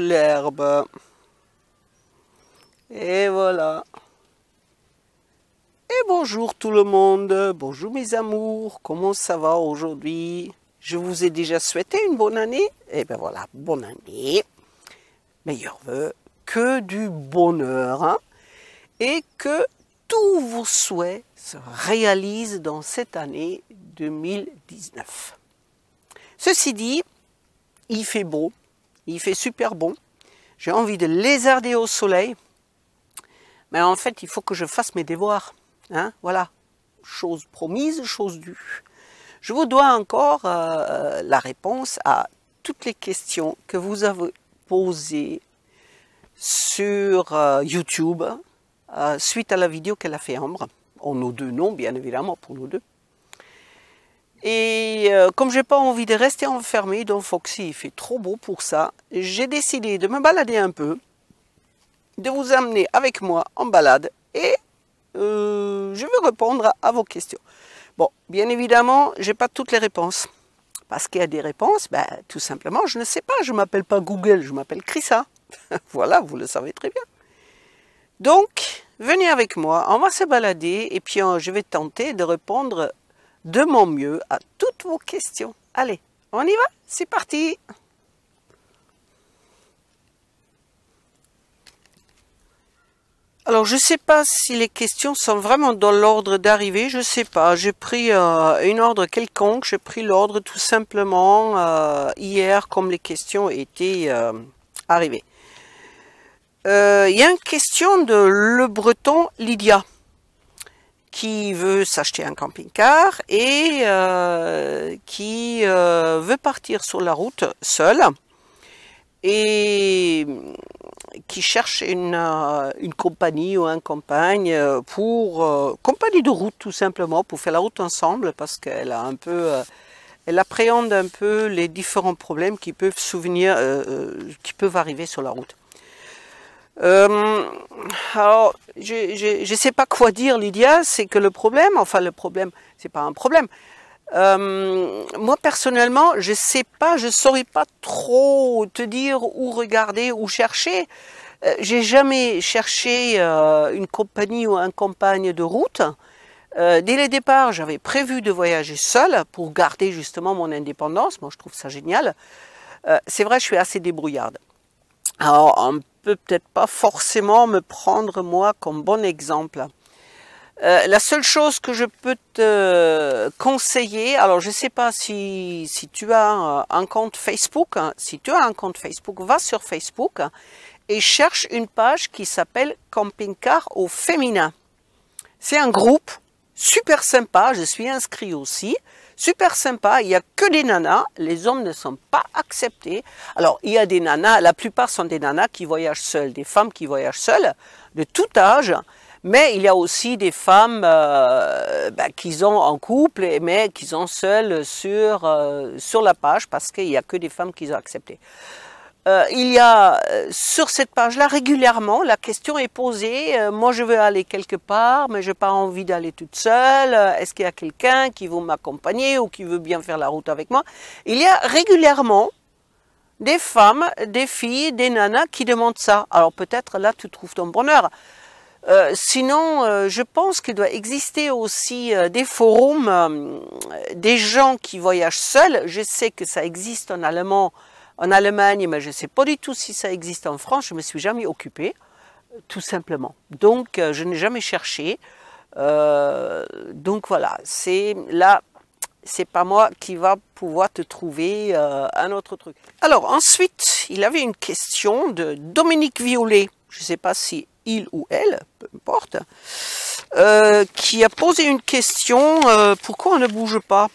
l'herbe. Et voilà. Et bonjour tout le monde, bonjour mes amours, comment ça va aujourd'hui Je vous ai déjà souhaité une bonne année Et ben voilà, bonne année, Meilleur vœu que du bonheur hein. et que tous vos souhaits se réalisent dans cette année 2019. Ceci dit, il fait beau, il fait super bon. J'ai envie de lézarder au soleil. Mais en fait, il faut que je fasse mes devoirs. Hein, voilà, chose promise, chose due. Je vous dois encore euh, euh, la réponse à toutes les questions que vous avez posées sur euh, YouTube suite à la vidéo qu'elle a fait Ambre, en nos deux noms bien évidemment pour nous deux. Et comme euh, comme j'ai pas envie de rester enfermé dans Foxy, il fait trop beau pour ça, j'ai décidé de me balader un peu, de vous amener avec moi en balade et euh, je veux répondre à vos questions. Bon, bien évidemment, j'ai pas toutes les réponses. Parce qu'il y a des réponses, ben, tout simplement, je ne sais pas, je ne m'appelle pas Google, je m'appelle Chrissa. voilà, vous le savez très bien. Donc, venez avec moi, on va se balader et puis euh, je vais tenter de répondre de mon mieux à toutes vos questions. Allez, on y va C'est parti Alors, je ne sais pas si les questions sont vraiment dans l'ordre d'arrivée, je ne sais pas. J'ai pris un euh, une ordre quelconque, j'ai pris l'ordre tout simplement euh, hier comme les questions étaient euh, arrivées. Il y a une question de Le Breton Lydia qui veut s'acheter un camping-car et euh, qui euh, veut partir sur la route seule et mm, qui cherche euh, une, compagnie ou un compagne pour compagnie de route tout simplement pour faire la route ensemble parce qu'elle a un peu elle appréhende un peu les différents problèmes qui peuvent souvenir qui peuvent arriver sur la route. Euh, alors, je ne sais pas quoi dire, Lydia, c'est que le problème, enfin le problème, c'est pas un problème. Euh, moi personnellement, je ne sais pas, je saurais pas trop te dire où regarder, où chercher. je euh, J'ai jamais cherché une compagnie ou un compagne de route. dès le départ, j'avais prévu de voyager seul pour garder justement mon indépendance. Moi, je trouve ça génial. c'est vrai, je suis assez débrouillarde. Alors, en peut-être pas forcément me prendre moi comme bon exemple. Euh, la seule chose que je peux te conseiller, alors je sais pas si, si, tu as euh, un compte Facebook, hein, si tu as un compte Facebook, va sur Facebook et cherche une page qui s'appelle Camping Car au féminin. C'est un groupe super sympa, je suis inscrit aussi super sympa, il n'y a que des nanas, les hommes ne sont pas acceptés. Alors il y a des nanas, la plupart sont des nanas qui voyagent seules, des femmes qui voyagent seules, de tout âge, mais il y a aussi des femmes euh, bah, qu'ils ont qui sont en couple, mais qui sont seules sur, euh, sur la page parce qu'il n'y a que des femmes qui ont acceptées. Euh, il y a euh, sur cette page-là régulièrement la question est posée. Euh, moi, je veux aller quelque part, mais je n'ai pas envie d'aller toute seule. Est-ce qu'il y a quelqu'un qui veut m'accompagner ou qui veut bien faire la route avec moi Il y a régulièrement des femmes, des filles, des nanas qui demandent ça. Alors peut-être là, tu trouves ton bonheur. sinon, je pense qu'il doit exister aussi des forums, des gens qui voyagent seuls. Je sais que ça existe en allemand, en Allemagne, mais je ne sais pas du tout si ça existe en France, je ne me suis jamais occupée, tout simplement. Donc, euh, je n'ai jamais cherché. Euh, donc voilà, c'est là, c'est pas moi qui va pouvoir te trouver euh, un autre truc. Alors ensuite, il avait une question de Dominique Violet, je ne sais pas si il ou elle, peu importe, qui a posé une question pourquoi on ne bouge pas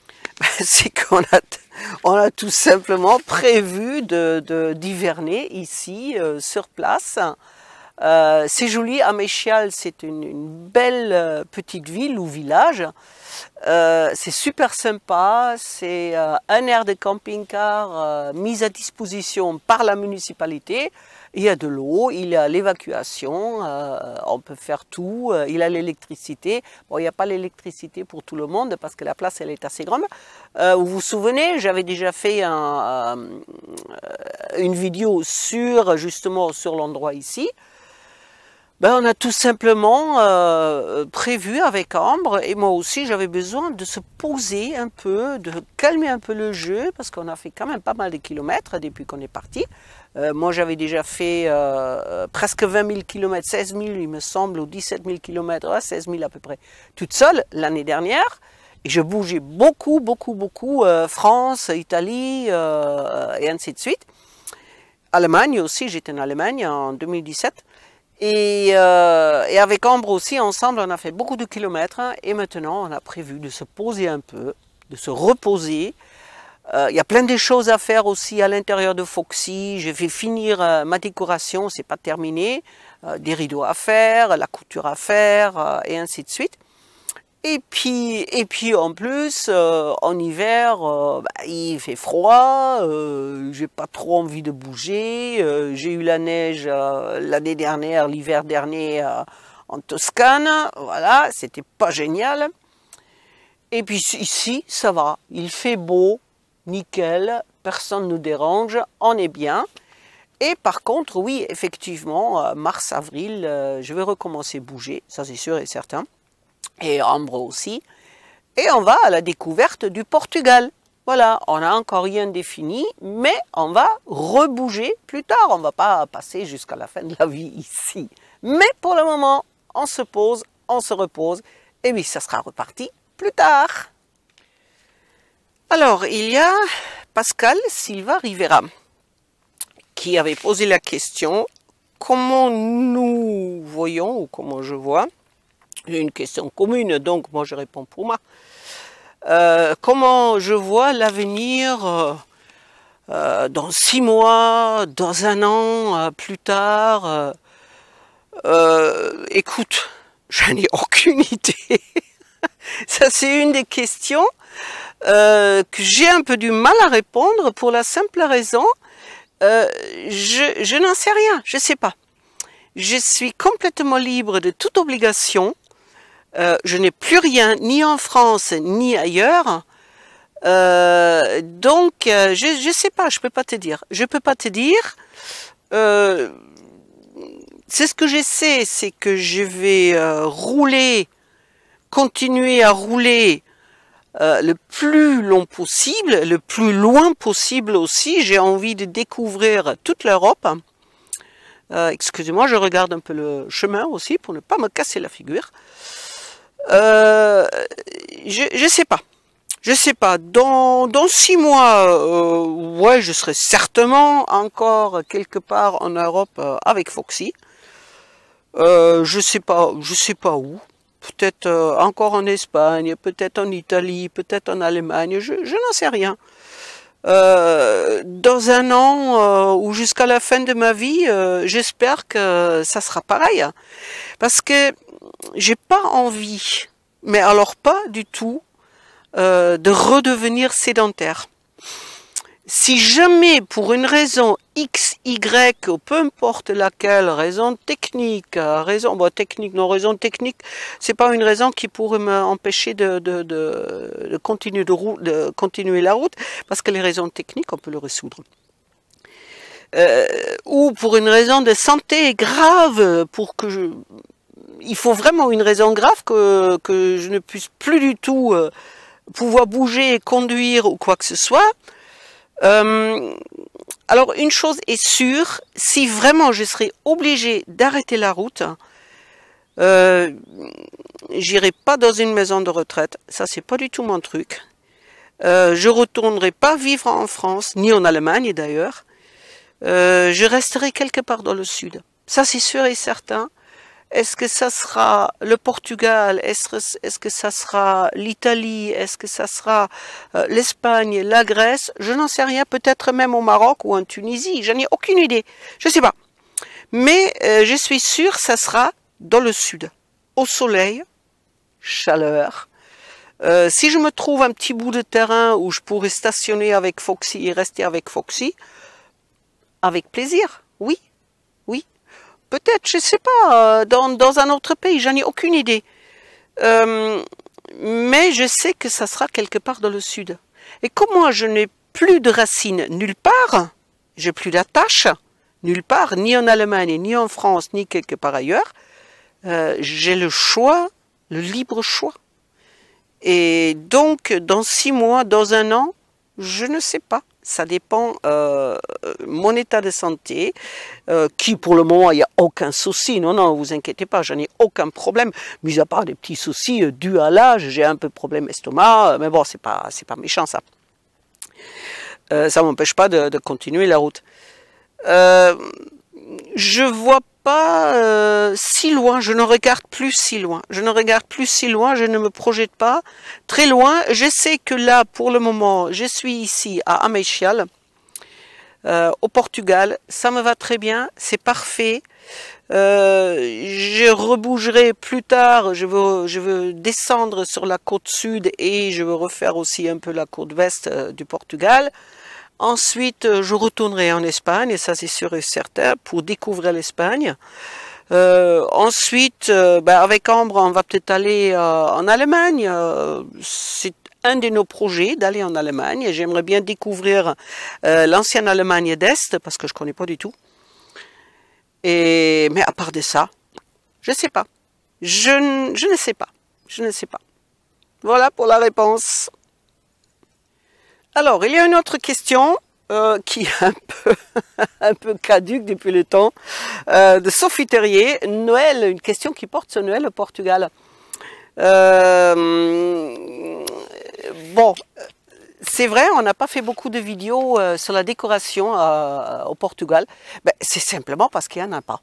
C'est qu'on a On a tout simplement prévu de d'hiverner ici euh, sur place. Euh, c'est joli, Améchial, c'est une, belle euh, petite ville ou village. c'est super sympa, c'est un air de camping-car mis à disposition par la municipalité. Il y a de l'eau, il y a l'évacuation, euh, on peut faire tout, euh, il y a l'électricité. Bon, il n'y a pas l'électricité pour tout le monde parce que la place, elle est assez grande. Euh, vous vous souvenez, j'avais déjà fait une vidéo sur, justement, sur l'endroit ici. Ben, on a tout simplement prévu avec Ambre, et moi aussi j'avais besoin de se poser un peu, de calmer un peu le jeu, parce qu'on a fait quand même pas mal de kilomètres depuis qu'on est parti. Euh, moi, j'avais déjà fait euh, euh, presque 20 000 km, 16 000, il me semble, ou 17 000 km, 16 000 à peu près, toute seule l'année dernière. Et je bougeais beaucoup, beaucoup, beaucoup, France, Italie, et ainsi de suite. Allemagne aussi, j'étais en Allemagne en 2017. Et, et, avec Ambre aussi, ensemble, on a fait beaucoup de kilomètres. Hein, et maintenant, on a prévu de se poser un peu, de se reposer, euh, il y a plein de choses à faire aussi à l'intérieur de Foxy. Je vais finir euh, ma décoration, c'est pas terminé. Euh, des rideaux à faire, la couture à faire, et ainsi de suite. Et puis, et puis en plus, en hiver, bah, il fait froid, j'ai pas trop envie de bouger. j'ai eu la neige l'année dernière, l'hiver dernier en Toscane. Voilà, c'était pas génial. Et puis ici, ça va, il fait beau, nickel, personne ne nous dérange, on est bien. Et par contre, oui, effectivement, euh, mars-avril, euh, je vais recommencer à bouger, ça c'est sûr et certain, et Ambre aussi. Et on va à la découverte du Portugal. Voilà, on n'a encore rien défini, mais on va rebouger plus tard. On ne va pas passer jusqu'à la fin de la vie ici. Mais pour le moment, on se pose, on se repose, et oui, ça sera reparti plus tard. Alors, il y a Pascal Silva Rivera qui avait posé la question comment nous voyons ou comment je vois une question commune, donc moi je réponds pour moi. Euh, comment je vois l'avenir euh, euh, dans six mois, dans un an, plus tard Écoute, je n'ai aucune idée. Ça c'est une des questions euh, que j'ai un peu du mal à répondre pour la simple raison, euh, je, n'en sais rien, je ne sais pas. Je suis complètement libre de toute obligation. Euh, je n'ai plus rien, ni en France, ni ailleurs. donc, je ne sais pas, je peux pas te dire. Je peux pas te dire. c'est ce que sais c'est que je vais rouler, continuer à rouler euh, le plus long possible, le plus loin possible aussi. J'ai envie de découvrir toute l'Europe. Euh, excusez-moi, je regarde un peu le chemin aussi pour ne pas me casser la figure. Euh, je ne sais pas. Je sais pas. Dans, dans six mois, ouais, je serai certainement encore quelque part en Europe avec Foxy. je sais pas, je sais pas où peut-être euh, encore en Espagne, peut-être en Italie, peut-être en Allemagne, je, n'en sais rien. Euh, dans un an euh, ou jusqu'à la fin de ma vie, j'espère que ça sera pareil. Parce que j'ai pas envie, mais alors pas du tout, de redevenir sédentaire si jamais, pour une raison X, Y, ou peu importe laquelle, raison technique, euh, raison, technique, non, raison technique, c'est pas une raison qui pourrait m'empêcher de, de, de, de, continuer de, continuer la route, parce que les raisons techniques, on peut le résoudre. Euh, ou pour une raison de santé grave, pour que il faut vraiment une raison grave que, que je ne puisse plus du tout euh, pouvoir bouger, conduire ou quoi que ce soit, euh, alors une chose est sûre, si vraiment je serais obligé d'arrêter la route, euh, j'irai pas dans une maison de retraite, ça c'est pas du tout mon truc. Euh, je retournerai pas vivre en France, ni en Allemagne d'ailleurs. Euh, je resterai quelque part dans le sud. Ça c'est sûr et certain. Est-ce que ça sera le Portugal Est-ce que ça sera l'Italie Est-ce que ça sera euh, l'Espagne, la Grèce Je n'en sais rien, peut-être même au Maroc ou en Tunisie, je n'ai aucune idée, je ne sais pas. Mais euh, je suis sûre, ça sera dans le sud, au soleil, chaleur, euh, si je me trouve un petit bout de terrain où je pourrais stationner avec Foxy et rester avec Foxy, avec plaisir, oui, Peut-être, je ne sais pas, euh, dans, un autre pays, j'en ai aucune idée. Euh, mais je sais que ça sera quelque part dans le sud. Et comme moi, je n'ai plus de racines nulle part, j'ai plus d'attache nulle part, ni en Allemagne, ni en France, ni quelque part ailleurs, euh, j'ai le choix, le libre choix. Et donc, dans six mois, dans un an, je ne sais pas ça dépend euh, euh, mon état de santé, euh, qui pour le moment, il n'y a aucun souci. Non, non, vous inquiétez pas, j'en ai aucun problème, mis à part des petits soucis dus à l'âge. J'ai un peu problème estomac, mais bon, c'est pas, c'est pas méchant ça. ça m'empêche pas de, continuer la route. je vois pas pas euh, si loin, je ne regarde plus si loin, je ne regarde plus si loin, je ne me projette pas très loin. Je sais que là, pour le moment, je suis ici à améchial euh, au Portugal, ça me va très bien, c'est parfait. Euh, je rebougerai plus tard, je veux, je veux descendre sur la côte sud et je veux refaire aussi un peu la côte ouest du Portugal. Ensuite, euh, je retournerai en Espagne, et ça c'est sûr et certain, pour découvrir l'Espagne. Euh, ensuite, euh, ben, avec Ambre, on va peut-être aller en Allemagne. c'est un de nos projets d'aller en Allemagne j'aimerais bien découvrir l'ancienne Allemagne d'Est parce que je connais pas du tout. Et, mais à part de ça, je sais pas. Je, je ne sais pas. Je ne sais pas. Voilà pour la réponse. Alors, il y a une autre question euh, qui est un peu, caduque depuis le temps, euh, de Sophie Terrier. Noël, une question qui porte sur Noël au Portugal. Euh, bon, c'est vrai, on n'a pas fait beaucoup de vidéos sur la décoration au Portugal. Ben, c'est simplement parce qu'il n'y en a pas.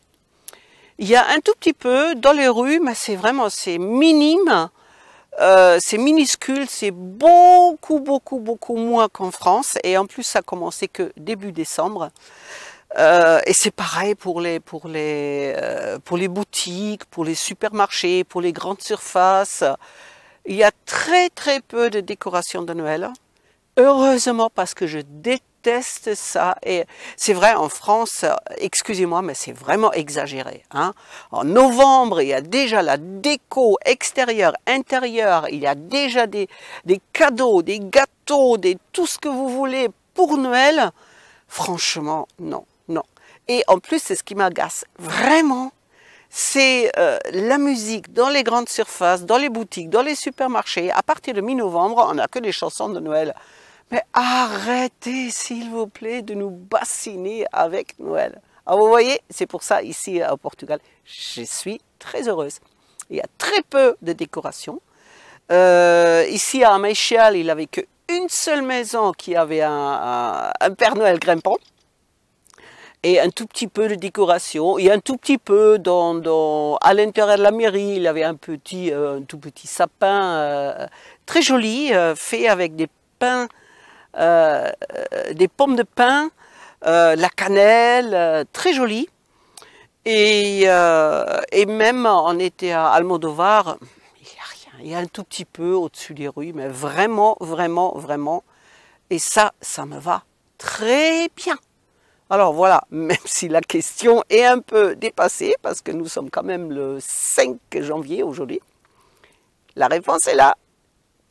Il y a un tout petit peu dans les rues, mais c'est vraiment c'est minime. Euh, c'est minuscule, c'est beaucoup, beaucoup, beaucoup moins qu'en France. Et en plus, ça a commencé que début décembre. Euh, et c'est pareil pour les, pour, les, euh, pour les boutiques, pour les supermarchés, pour les grandes surfaces. Il y a très très peu de décorations de Noël. Heureusement parce que je déteste déteste ça. Et c'est vrai, en France, euh, excusez-moi, mais c'est vraiment exagéré. Hein. En novembre, il y a déjà la déco extérieure, intérieure, il y a déjà des, cadeaux, des gâteaux, des, tout ce que vous voulez pour Noël. Franchement, non, non. Et en plus, c'est ce qui m'agace vraiment c'est euh, la musique dans les grandes surfaces, dans les boutiques, dans les supermarchés. À partir de mi-novembre, on n'a que des chansons de Noël. Mais arrêtez, s'il vous plaît, de nous bassiner avec Noël. Alors ah, vous voyez, c'est pour ça ici au Portugal, je suis très heureuse. Il y a très peu de décorations. Euh, ici à Meichel, il n'avait qu'une seule maison qui avait un, Père Noël grimpant et un tout petit peu de décoration et un tout petit peu dans, à l'intérieur de la mairie il avait un petit euh, un tout petit sapin euh, très joli fait avec des pins euh, des pommes de pin, euh, la cannelle, euh, très jolie. Et, et, même, on était à Almodovar, il n'y a rien, il y a un tout petit peu au-dessus des rues, mais vraiment, vraiment, vraiment. Et ça, ça me va très bien. Alors voilà, même si la question est un peu dépassée, parce que nous sommes quand même le 5 janvier aujourd'hui, la réponse est là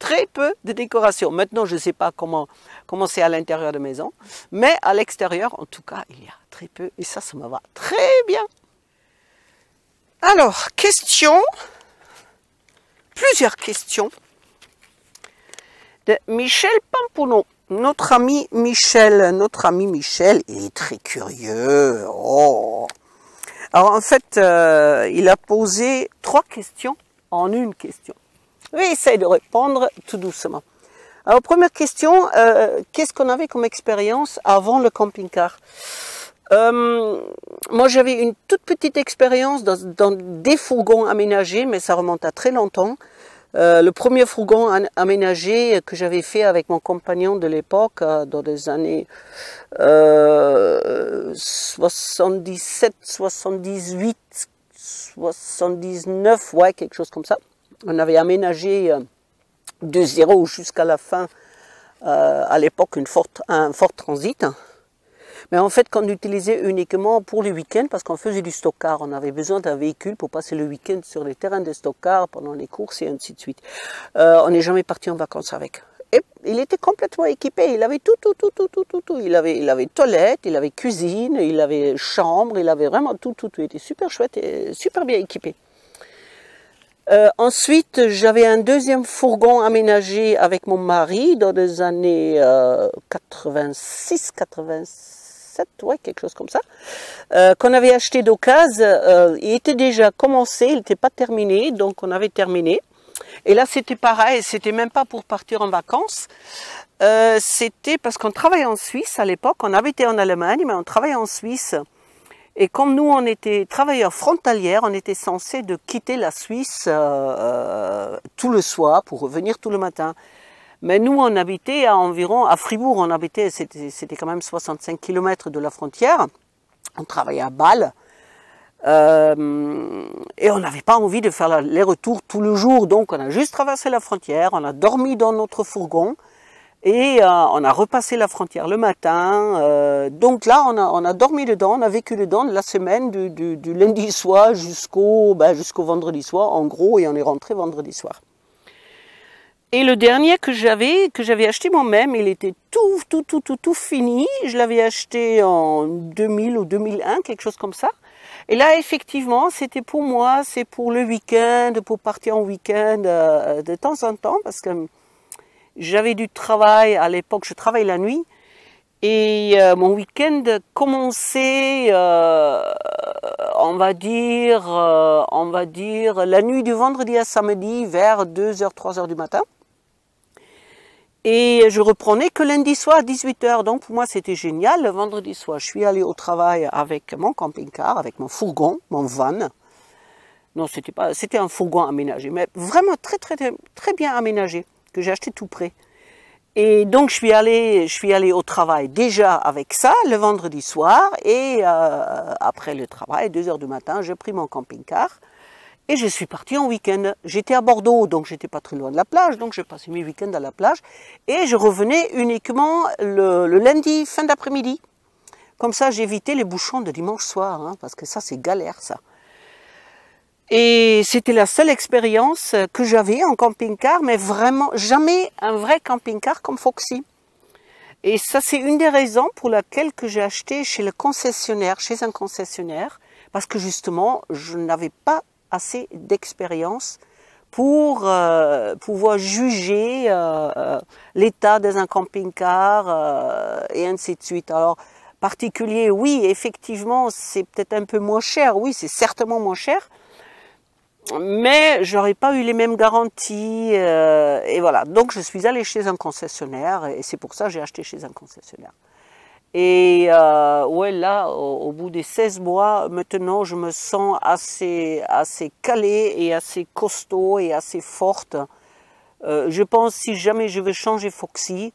très peu de décorations. Maintenant, je ne sais pas comment c'est à l'intérieur de maison, mais à l'extérieur, en tout cas, il y a très peu. Et ça, ça me va très bien. Alors, question, plusieurs questions de Michel Pampoulon. Notre ami Michel, notre ami Michel, il est très curieux. Oh. Alors en fait, euh, il a posé trois questions en une question. Oui, essaye de répondre tout doucement. Alors, première question, euh, qu'est-ce qu'on avait comme expérience avant le camping-car euh, Moi, j'avais une toute petite expérience dans, des fourgons aménagés, mais ça remonte à très longtemps. Euh, le premier fourgon aménagé que j'avais fait avec mon compagnon de l'époque, dans les années 77, 78, 79, ouais, quelque chose comme ça on avait aménagé euh, de zéro jusqu'à la fin, euh, à l'époque, un fort transit. Mais en fait, qu'on utilisait uniquement pour le week end parce qu'on faisait du stockard. On avait besoin d'un véhicule pour passer le week-end sur les terrains de stockard pendant les courses et ainsi de suite. Euh, on n'est jamais parti en vacances avec. Et il était complètement équipé. Il avait tout, tout, tout, tout, tout, tout, Il avait, il avait toilette, il avait cuisine, il avait chambre, il avait vraiment tout, tout, tout. Il était super chouette et super bien équipé. Euh, ensuite, j'avais un deuxième fourgon aménagé avec mon mari dans les années 86, euh, 87, ouais, quelque chose comme ça, euh, qu'on avait acheté d'occasion. il était déjà commencé, il n'était pas terminé, donc on avait terminé. Et là, c'était pareil, c'était même pas pour partir en vacances. c'était parce qu'on travaillait en Suisse à l'époque, on habitait en Allemagne, mais on travaillait en Suisse. Et comme nous, on était travailleurs frontalières, on était censé de quitter la Suisse euh, euh, tout le soir pour revenir tout le matin. Mais nous, on habitait à environ, à Fribourg, on habitait, c'était quand même 65 km de la frontière. On travaillait à Bâle. Euh, et on n'avait pas envie de faire les retours tout le jour. Donc, on a juste traversé la frontière, on a dormi dans notre fourgon. Et euh, on a repassé la frontière le matin. Euh, donc là, on a, on a dormi dedans, on a vécu dedans la semaine du, du, du lundi soir jusqu'au ben, jusqu'au vendredi soir, en gros, et on est rentré vendredi soir. Et le dernier que j'avais, que j'avais acheté moi-même, il était tout, tout, tout, tout, tout fini. Je l'avais acheté en 2000 ou 2001, quelque chose comme ça. Et là, effectivement, c'était pour moi, c'est pour le week-end, pour partir en week-end euh, de temps en temps, parce que j'avais du travail à l'époque, je travaillais la nuit. Et euh, mon week-end commençait, euh, on va dire, euh, on va dire, la nuit du vendredi à samedi vers 2h, 3h du matin. Et je reprenais que lundi soir à 18h. Donc pour moi c'était génial. Le vendredi soir, je suis allée au travail avec mon camping-car, avec mon fourgon, mon van. Non, c'était pas, c'était un fourgon aménagé, mais vraiment très très, très bien aménagé que j'ai acheté tout près. Et donc je suis allée, je suis allé au travail déjà avec ça le vendredi soir et euh, après le travail, 2 heures du matin, j'ai pris mon camping-car et je suis partie en week-end. J'étais à Bordeaux, donc j'étais pas très loin de la plage, donc j'ai passé mes week-ends à la plage et je revenais uniquement le, lundi fin d'après-midi. Comme ça, j'évitais les bouchons de dimanche soir, hein, parce que ça c'est galère ça. Et c'était la seule expérience que j'avais en camping-car, mais vraiment jamais un vrai camping-car comme Foxy. Et ça, c'est une des raisons pour laquelle que j'ai acheté chez le concessionnaire, chez un concessionnaire, parce que justement, je n'avais pas assez d'expérience pour euh, pouvoir juger euh, euh, l'état d'un camping-car et ainsi de suite. Alors, particulier, oui, effectivement, c'est peut-être un peu moins cher, oui, c'est certainement moins cher, mais j'aurais pas eu les mêmes garanties euh, et voilà. Donc je suis allée chez un concessionnaire et c'est pour ça que j'ai acheté chez un concessionnaire. Et euh, ouais, là, au, bout des 16 mois, maintenant, je me sens assez, assez calée et assez costaud et assez forte. Euh, je pense si jamais je veux changer Foxy,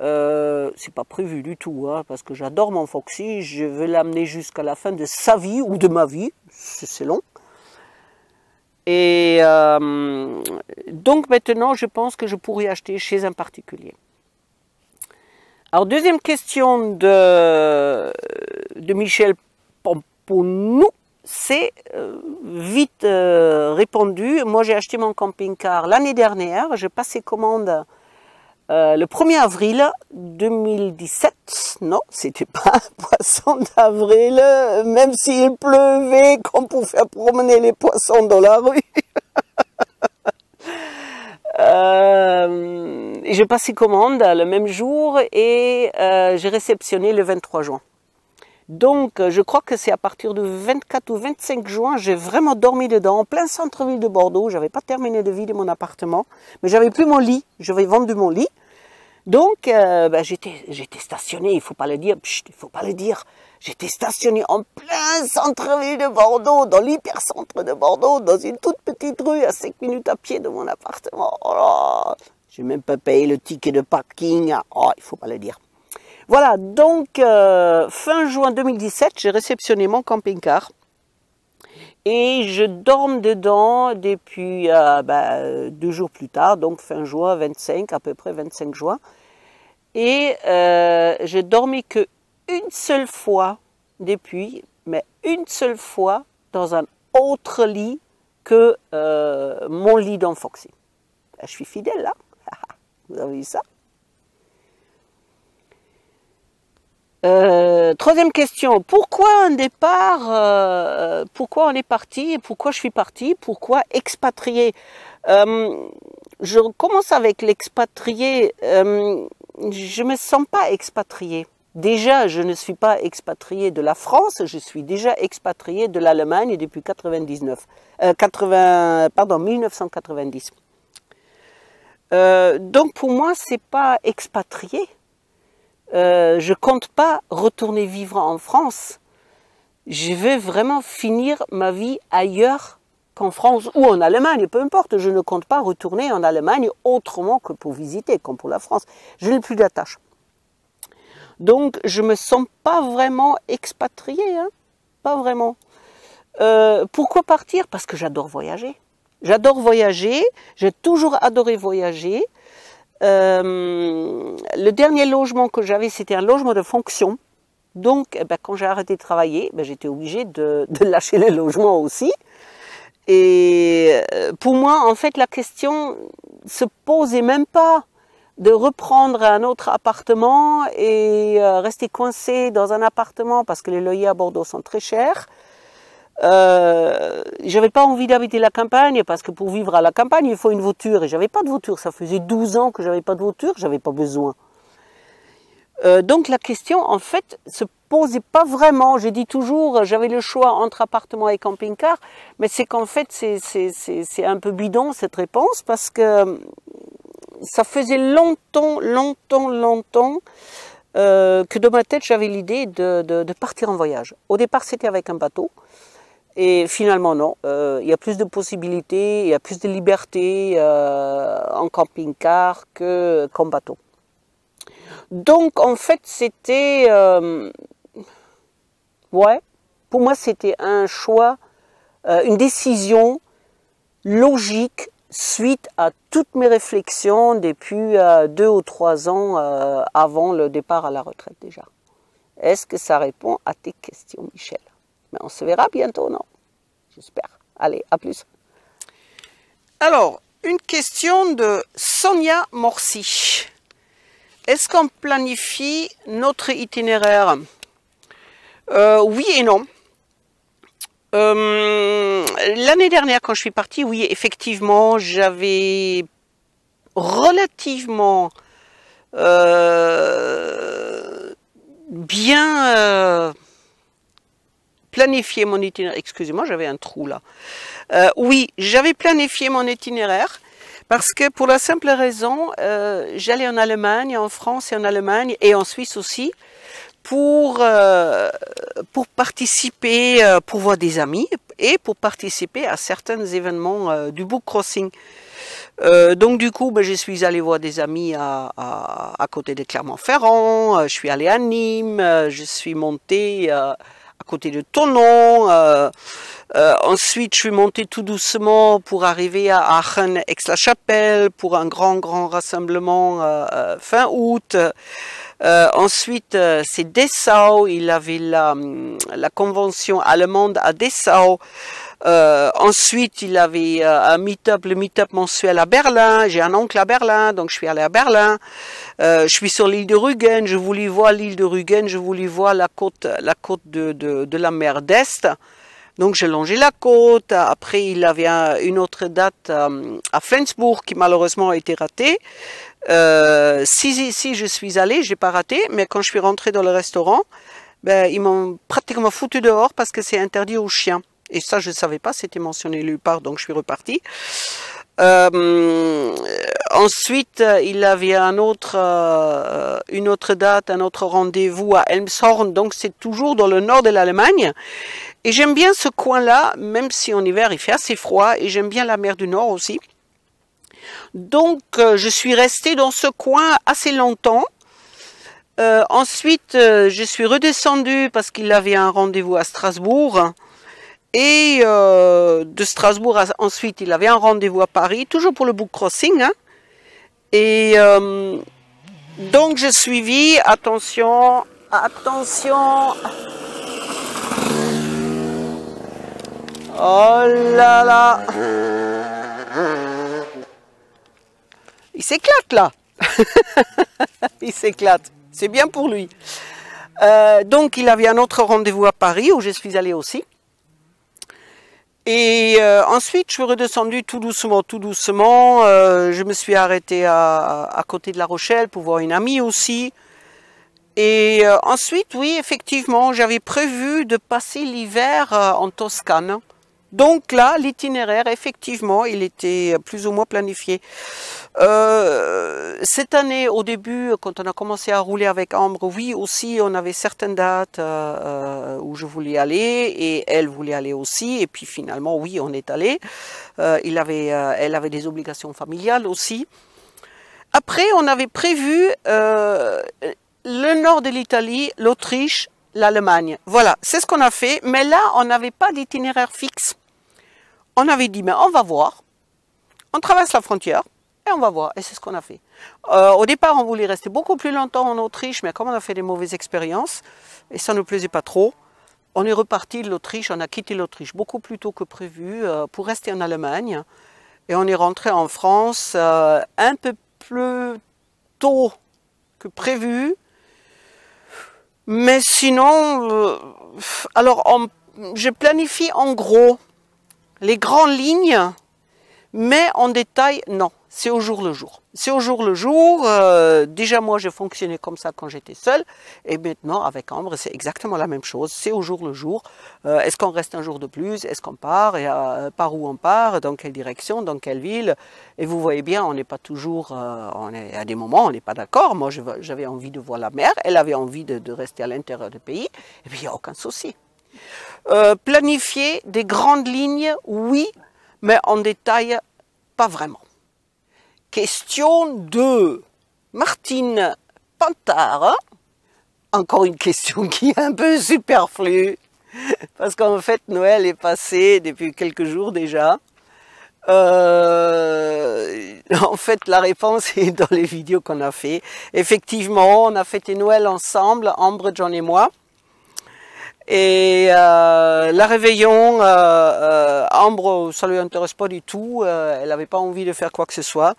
euh, c'est pas prévu du tout, hein, parce que j'adore mon Foxy, je veux l'amener jusqu'à la fin de sa vie ou de ma vie, c'est long. Et euh, donc maintenant, je pense que je pourrais acheter chez un particulier. Alors, deuxième question de, de Michel Pomponou, c'est euh, vite euh, répondu. Moi, j'ai acheté mon camping-car l'année dernière. J'ai passé commandes. Euh, le 1er avril 2017, non, c'était pas un poisson d'avril, même s'il pleuvait, comme pour faire promener les poissons dans la rue. euh, j'ai passé commande le même jour et euh, j'ai réceptionné le 23 juin. Donc, euh, je crois que c'est à partir du 24 ou 25 juin, j'ai vraiment dormi dedans, en plein centre-ville de Bordeaux. je n'avais pas terminé de vider mon appartement, mais j'avais plus mon lit. J'avais vendu mon lit. Donc, euh, ben, j'étais, stationné, il faut pas le dire, il faut pas le dire. J'étais stationné en plein centre-ville de Bordeaux, dans l'hypercentre de Bordeaux, dans une toute petite rue à 5 minutes à pied de mon appartement. Oh j'ai même pas payé le ticket de parking. Oh, il faut pas le dire. Voilà, donc euh, fin juin 2017, j'ai réceptionné mon camping-car. Et je dorme dedans depuis euh, bah, deux jours plus tard, donc fin juin, 25, à peu près 25 juin. Et euh, j'ai dormi que une seule fois depuis, mais une seule fois dans un autre lit que mon lit d'enfoncé. Je suis fidèle, hein. là. Vous avez vu ça Euh, troisième question, pourquoi un départ euh, Pourquoi on est parti Pourquoi je suis parti Pourquoi expatrié euh, Je commence avec l'expatrié. je me sens pas expatrié. Déjà, je ne suis pas expatrié de la France, je suis déjà expatrié de l'Allemagne depuis 99, 80, pardon, 1990. donc pour moi, c'est pas expatrié, euh, je ne compte pas retourner vivre en France. Je vais vraiment finir ma vie ailleurs qu'en France ou en Allemagne, peu importe. Je ne compte pas retourner en Allemagne autrement que pour visiter, comme pour la France. Je n'ai plus d'attache. Donc je ne me sens pas vraiment expatriée, hein. pas vraiment. Euh, pourquoi partir Parce que j'adore voyager. J'adore voyager, j'ai toujours adoré voyager. Euh, le dernier logement que j'avais, c'était un logement de fonction. Donc, eh ben, quand j'ai arrêté de travailler, eh ben, j'étais obligée de, lâcher le logement aussi. Et euh, pour moi, en fait, la question se posait même pas de reprendre un autre appartement et euh, rester coincé dans un appartement parce que les loyers à Bordeaux sont très chers. Euh, j'avais pas envie d'habiter la campagne parce que pour vivre à la campagne, il faut une voiture. Et j'avais pas de voiture. Ça faisait 12 ans que j'avais pas de voiture, j'avais pas besoin. Euh, donc la question, en fait, se posait pas vraiment. J'ai dit toujours, j'avais le choix entre appartement et camping-car, mais c'est qu'en fait, c'est un peu bidon cette réponse parce que euh, ça faisait longtemps, longtemps, longtemps que dans ma tête, j'avais l'idée de, partir en voyage. Au départ, c'était avec un bateau. Et finalement, non. Euh, il y a plus de possibilités, il y a plus de liberté euh, en camping-car que qu'en bateau. Donc, en fait, c'était... Euh, ouais, pour moi, c'était un choix, une décision logique suite à toutes mes réflexions depuis deux ou trois ans avant le départ à la retraite déjà. Est-ce que ça répond à tes questions, Michel mais on se verra bientôt, non J'espère. Allez, à plus. Alors, une question de Sonia Morsi. Est-ce qu'on planifie notre itinéraire euh, Oui et non. Euh, l'année dernière, quand je suis partie, oui, effectivement, j'avais relativement euh, bien planifié mon itinéraire. Excusez-moi, j'avais un trou là. Euh, oui, j'avais planifié mon itinéraire parce que pour la simple raison, euh, j'allais en Allemagne, en France et en Allemagne et en Suisse aussi pour euh, pour participer, pour voir des amis et pour participer à certains événements du book crossing. donc du coup, ben, je suis allée voir des amis à, côté de Clermont-Ferrand, je suis allée à Nîmes, je suis montée à côté de Tonon. Euh, euh, ensuite, je suis monté tout doucement pour arriver à Aachen, Aix-la-Chapelle, pour un grand, grand rassemblement euh, euh, fin août. ensuite, c'est Dessau. Il avait la, la convention allemande à Dessau. Euh, ensuite, il avait euh, un meet-up, le meet-up mensuel à Berlin. J'ai un oncle à Berlin, donc je suis allé à Berlin. Euh, je suis sur l'île de Rügen. Je voulais voir l'île de Rügen. Je voulais voir la côte, la côte de, de, de la mer d'Est. Donc j'ai longé la côte. Après, il avait une autre date euh, à Flensburg qui malheureusement a été ratée. Euh, si, si, je suis allée, je n'ai pas raté, mais quand je suis rentrée dans le restaurant, ben, ils m'ont pratiquement foutu dehors parce que c'est interdit aux chiens. Et ça, je ne savais pas, c'était mentionné nulle part, donc je suis reparti. Euh, ensuite, il avait un autre, euh, une autre date, un autre rendez-vous à Elmshorn, donc c'est toujours dans le nord de l'Allemagne. Et j'aime bien ce coin-là, même si en hiver il fait assez froid, et j'aime bien la mer du Nord aussi. Donc, euh, je suis restée dans ce coin assez longtemps. ensuite, je suis redescendue parce qu'il avait un rendez-vous à Strasbourg. Et euh, de Strasbourg, ensuite, il avait un rendez-vous à Paris, toujours pour le book crossing. Hein. Et euh, donc, j'ai suivi, attention, attention. Oh là là Il s'éclate là Il s'éclate. C'est bien pour lui. Euh, donc il avait un autre rendez-vous à Paris où je suis allée aussi. Et euh, ensuite, je suis redescendu tout doucement, tout doucement. Euh, je me suis arrêté à, côté de La Rochelle pour voir une amie aussi. Et euh, ensuite, oui, effectivement, j'avais prévu de passer l'hiver en Toscane. Donc là, l'itinéraire, effectivement, il était plus ou moins planifié. Euh, cette année, au début, quand on a commencé à rouler avec Ambre, oui, aussi, on avait certaines dates euh, où je voulais aller et elle voulait aller aussi. Et puis finalement, oui, on est allé. Euh, il elle avait des obligations familiales aussi. Après, on avait prévu le nord de l'Italie, l'Autriche, l'Allemagne. Voilà, c'est ce qu'on a fait. Mais là, on n'avait pas d'itinéraire fixe. On avait dit, mais on va voir. On traverse la frontière et on va voir. Et c'est ce qu'on a fait. Euh, au départ, on voulait rester beaucoup plus longtemps en Autriche, mais comme on a fait des mauvaises expériences, et ça ne nous plaisait pas trop, on est reparti de l'Autriche, on a quitté l'Autriche beaucoup plus tôt que prévu euh, pour rester en Allemagne. Et on est rentré en France euh, un peu plus tôt que prévu, mais sinon, euh, alors je planifie en gros les grandes lignes mais en détail, non, c'est au jour le jour. C'est au jour le jour. Euh, déjà, moi, j'ai fonctionné comme ça quand j'étais seule. Et maintenant, avec Ambre, c'est exactement la même chose. C'est au jour le jour. Euh, est-ce qu'on reste un jour de plus Est-ce qu'on part et, euh, Par où on part Dans quelle direction Dans quelle ville Et vous voyez bien, on n'est pas toujours... on est, à des moments, on n'est pas d'accord. Moi, j'avais envie de voir la mer. Elle avait envie de, de rester à l'intérieur du pays. Et puis, il n'y a aucun souci. planifier des grandes lignes, oui, mais en détail, pas vraiment. Question 2, Martine Pantard. Encore une question qui est un peu superflue, parce qu'en fait, Noël est passé depuis quelques jours déjà. Euh, en fait, la réponse est dans les vidéos qu'on a fait. Effectivement, on a fêté Noël ensemble, Ambre, John et moi. Et euh, la réveillon, euh, euh, Ambre, ça lui intéresse pas du tout. Euh, elle n'avait pas envie de faire quoi que ce soit.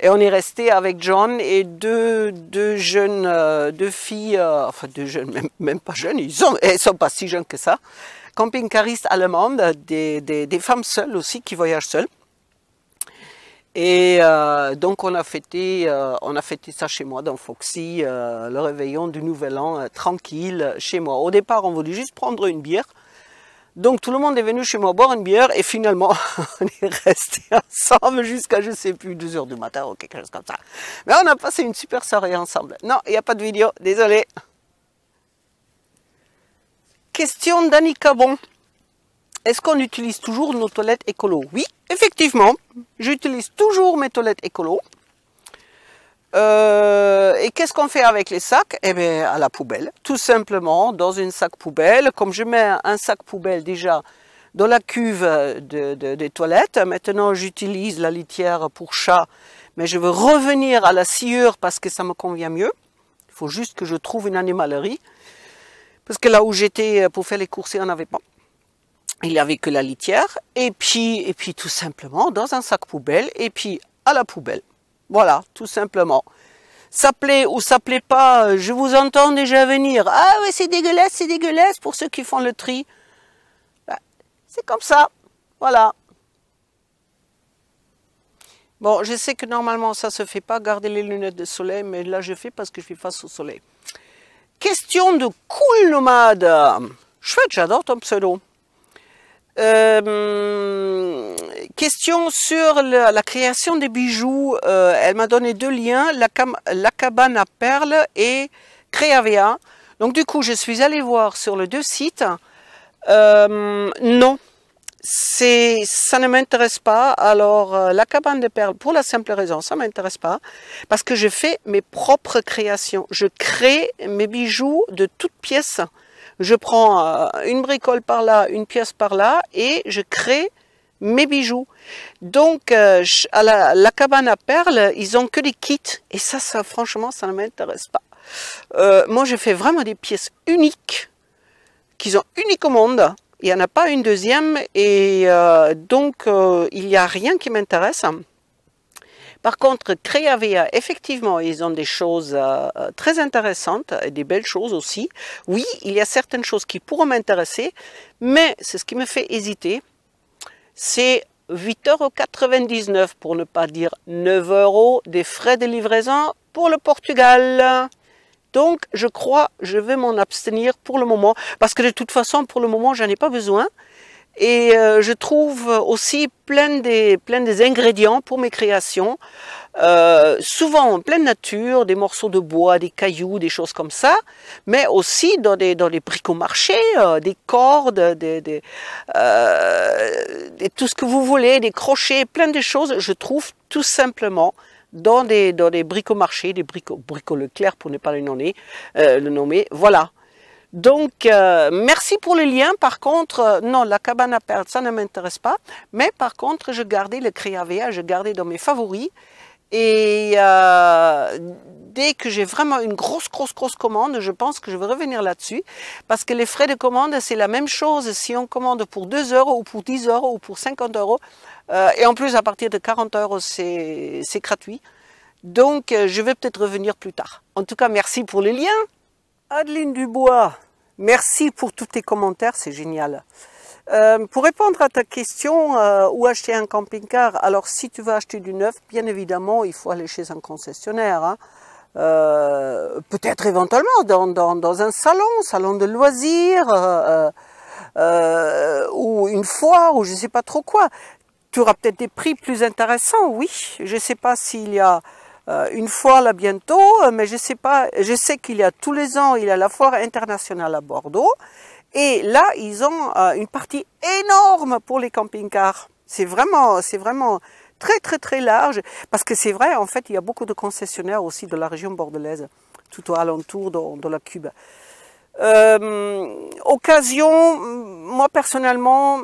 Et on est resté avec John et deux, deux jeunes, deux filles, enfin deux jeunes, même, pas jeunes, ils sont, elles sont pas si jeunes que ça, camping-caristes allemandes, des, des, des femmes seules aussi qui voyagent seules. Et euh, donc on a, fêté, euh, on a fêté ça chez moi dans Foxy, euh, le réveillon du Nouvel An, tranquille, chez moi. Au départ, on voulait juste prendre une bière. Donc tout le monde est venu chez moi boire une bière et finalement on est resté ensemble jusqu'à je sais plus 2 heures du matin ou quelque chose comme ça. Mais on a passé une super soirée ensemble. Non, il n'y a pas de vidéo, désolé. Question d'Annie Cabon. Est-ce qu'on utilise toujours nos toilettes écolo Oui, effectivement, j'utilise toujours mes toilettes écolo. Euh, et qu'est-ce qu'on fait avec les sacs Eh bien, à la poubelle, tout simplement, dans une sac poubelle. Comme je mets un sac poubelle déjà dans la cuve des toilettes, maintenant j'utilise la litière pour chat, mais je veux revenir à la sciure parce que ça me convient mieux. Il faut juste que je trouve une animalerie, parce que là où j'étais pour faire les courses, on n'avait pas il n'y avait que la litière, et puis, et puis tout simplement dans un sac poubelle, et puis à la poubelle. Voilà, tout simplement. Ça plaît ou ça plaît pas, euh, je vous entends déjà venir. Ah oui, c'est dégueulasse, c'est dégueulasse pour ceux qui font le tri. Bah, c'est comme ça, voilà. Bon, je sais que normalement ça se fait pas, garder les lunettes de soleil, mais là je fais parce que je suis face au soleil. Question de cool nomade. Chouette, j'adore ton pseudo. Euh, question sur la, création des bijoux. Euh, elle m'a donné deux liens, la, cabane à perles et Créavia. Donc du coup, je suis allée voir sur les deux sites. Euh, non, ça ne m'intéresse pas. Alors, la cabane de perles, pour la simple raison, ça m'intéresse pas. Parce que je fais mes propres créations. Je crée mes bijoux de toutes pièces je prends euh, une bricole par là, une pièce par là, et je crée mes bijoux. Donc, euh, à la, cabane à perles, ils ont que des kits. Et ça, ça franchement, ça ne m'intéresse pas. Euh, moi, je fais vraiment des pièces uniques, qu'ils ont uniques au monde. Il n'y en a pas une deuxième. Et donc, il n'y a rien qui m'intéresse. Par contre, Créavea, effectivement, ils ont des choses euh, euh, très intéressantes et des belles choses aussi. Oui, il y a certaines choses qui pourront m'intéresser, mais c'est ce qui me fait hésiter. C'est 8,99 pour ne pas dire 9 euros des frais de livraison pour le Portugal. Donc, je crois, je vais m'en abstenir pour le moment, parce que de toute façon, pour le moment, je n'en ai pas besoin et euh, je trouve aussi plein des, plein des ingrédients pour mes créations, euh, souvent en pleine nature, des morceaux de bois, des cailloux, des choses comme ça, mais aussi dans des, dans les bricomarchés, euh, des cordes, des, des, tout ce que vous voulez, des crochets, plein de choses, je trouve tout simplement dans des, dans des bricomarchés, des bricots Leclerc pour ne pas le nommer, le nommer, voilà. Donc, euh, merci pour le lien. Par contre, euh, non, la cabane à perte, ça ne m'intéresse pas. Mais par contre, je gardais le Créavea, je gardais dans mes favoris. Et euh, dès que j'ai vraiment une grosse, grosse, grosse commande, je pense que je vais revenir là-dessus. Parce que les frais de commande, c'est la même chose si on commande pour 2 euros ou pour 10 euros ou pour 50 euros. et en plus, à partir de 40 euros, c'est gratuit. Donc, je vais peut-être revenir plus tard. En tout cas, merci pour les liens. Adeline Dubois, merci pour tous tes commentaires, c'est génial. Euh, pour répondre à ta question, euh, où acheter un camping-car Alors, si tu vas acheter du neuf, bien évidemment, il faut aller chez un concessionnaire. Hein. Euh, peut-être éventuellement dans, dans, dans, un salon, salon de loisirs, ou une foire, ou je ne sais pas trop quoi. Tu auras peut-être des prix plus intéressants, oui. Je ne sais pas s'il y a euh, une foire là bientôt, euh, mais je sais pas, je sais qu'il y a tous les ans, il y a la foire internationale à Bordeaux. Et là, ils ont euh, une partie énorme pour les camping-cars. C'est vraiment, c'est vraiment très très très large parce que c'est vrai, en fait, il y a beaucoup de concessionnaires aussi de la région bordelaise, tout au alentour de, de la Cube. Euh, occasion, moi personnellement,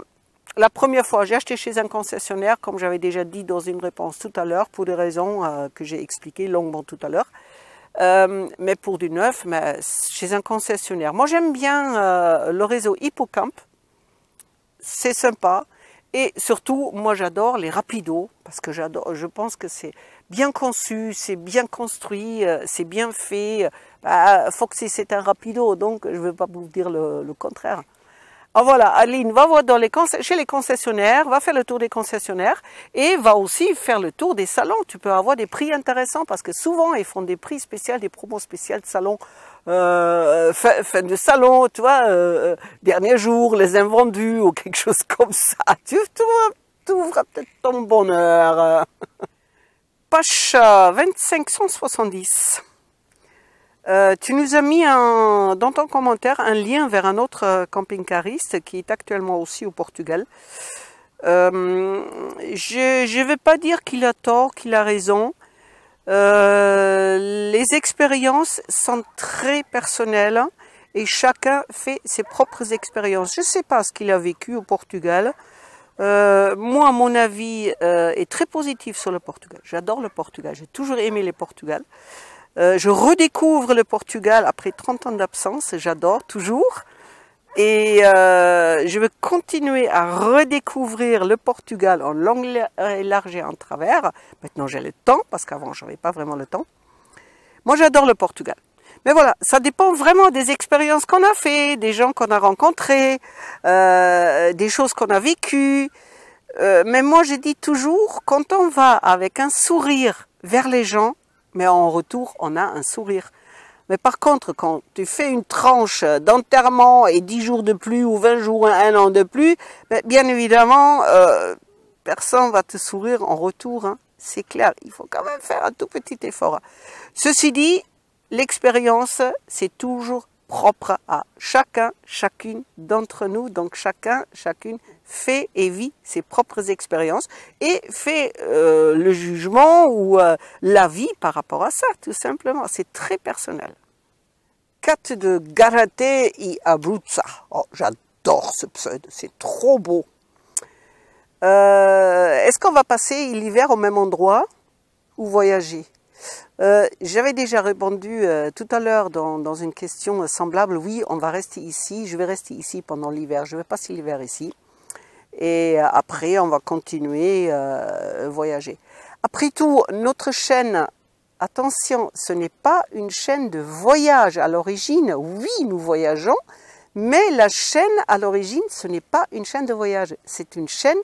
la première fois, j'ai acheté chez un concessionnaire, comme j'avais déjà dit dans une réponse tout à l'heure, pour des raisons euh, que j'ai expliquées longuement tout à l'heure. Euh, mais pour du neuf, mais chez un concessionnaire. Moi, j'aime bien euh, le réseau Hippocamp. C'est sympa. Et surtout, moi, j'adore les Rapido, parce que j'adore, je pense que c'est bien conçu, c'est bien construit, c'est bien fait. Bah, Foxy, c'est un Rapido, donc je ne vais pas vous dire le contraire. Ah voilà, Aline va voir dans les chez les concessionnaires, va faire le tour des concessionnaires et va aussi faire le tour des salons. Tu peux avoir des prix intéressants parce que souvent ils font des prix spéciaux, des promos spéciales de euh, fin, de salon, tu vois, euh, euh, dernier jour, les invendus ou quelque chose comme ça. Tu, ouvres peut-être ton bonheur. Pacha 2570. Euh, tu nous as mis dans ton commentaire un lien vers un autre euh, camping-cariste qui est actuellement aussi au Portugal. Euh, je ne vais pas dire qu'il a tort, qu'il a raison. les expériences sont très personnelles et chacun fait ses propres expériences. Je ne sais pas ce qu'il a vécu au Portugal. moi, mon avis est très positif sur le Portugal. J'adore le Portugal. J'ai toujours aimé le Portugal. Euh, je redécouvre le Portugal après 30 ans d'absence, j'adore toujours. Et euh, je veux continuer à redécouvrir le Portugal en langue et en travers. Maintenant j'ai le temps, parce qu'avant je n'avais pas vraiment le temps. Moi j'adore le Portugal. Mais voilà, ça dépend vraiment des expériences qu'on a faites, des gens qu'on a rencontrés, euh, des choses qu'on a vécues. mais moi, je dis toujours, quand on va avec un sourire vers les gens, mais en retour, on a un sourire. Mais par contre, quand tu fais une tranche d'enterrement et 10 jours de plus ou 20 jours, un an de plus, bien évidemment, euh, personne va te sourire en retour. Hein. C'est clair, il faut quand même faire un tout petit effort. Ceci dit, l'expérience, c'est toujours propre à chacun, chacune d'entre nous. Donc chacun, chacune fait et vit ses propres expériences et fait euh, le jugement ou la euh, l'avis par rapport à ça, tout simplement. C'est très personnel. Cat de Garate et Abruzza. Oh, j'adore ce pseudo, c'est trop beau. Euh, est-ce qu'on va passer l'hiver au même endroit ou voyager euh, j'avais déjà répondu euh, tout à l'heure dans, une question semblable. Oui, on va rester ici. Je vais rester ici pendant l'hiver. Je vais passer l'hiver ici. Et euh, après, on va continuer euh, voyager. Après tout, notre chaîne, attention, ce n'est pas une chaîne de voyage à l'origine. Oui, nous voyageons, mais la chaîne à l'origine, ce n'est pas une chaîne de voyage. C'est une chaîne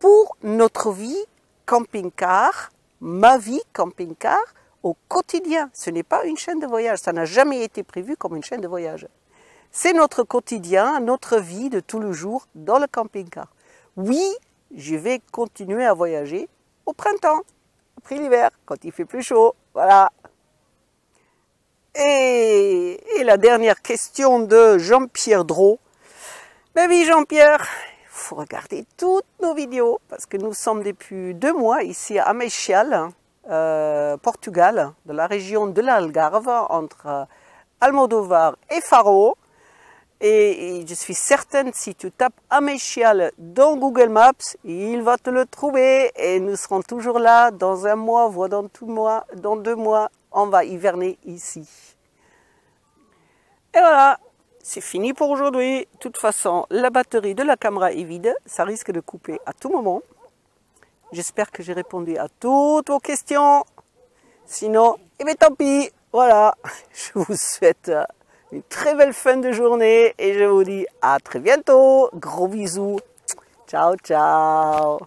pour notre vie camping-car, ma vie camping-car au quotidien. Ce n'est pas une chaîne de voyage, ça n'a jamais été prévu comme une chaîne de voyage. C'est notre quotidien, notre vie de tout le jours dans le camping-car. Oui, je vais continuer à voyager au printemps, après l'hiver, quand il fait plus chaud. Voilà. Et, la dernière question de Jean-Pierre Drault. Mais ben oui, Jean-Pierre, regarder toutes nos vidéos parce que nous sommes depuis deux mois ici à Meixial, euh, Portugal, de la région de l'Algarve, entre euh, Almodovar et Faro. Et, je suis certaine, si tu tapes Améchial dans Google Maps, il va te le trouver et nous serons toujours là dans un mois, voire dans tout mois, dans deux mois, on va hiverner ici. Et voilà, c'est fini pour aujourd'hui. De toute façon, la batterie de la caméra est vide. Ça risque de couper à tout moment. J'espère que j'ai répondu à toutes vos questions. Sinon, eh bien tant pis. Voilà, je vous souhaite une très belle fin de journée et je vous dis à très bientôt. Gros bisous. Ciao, ciao.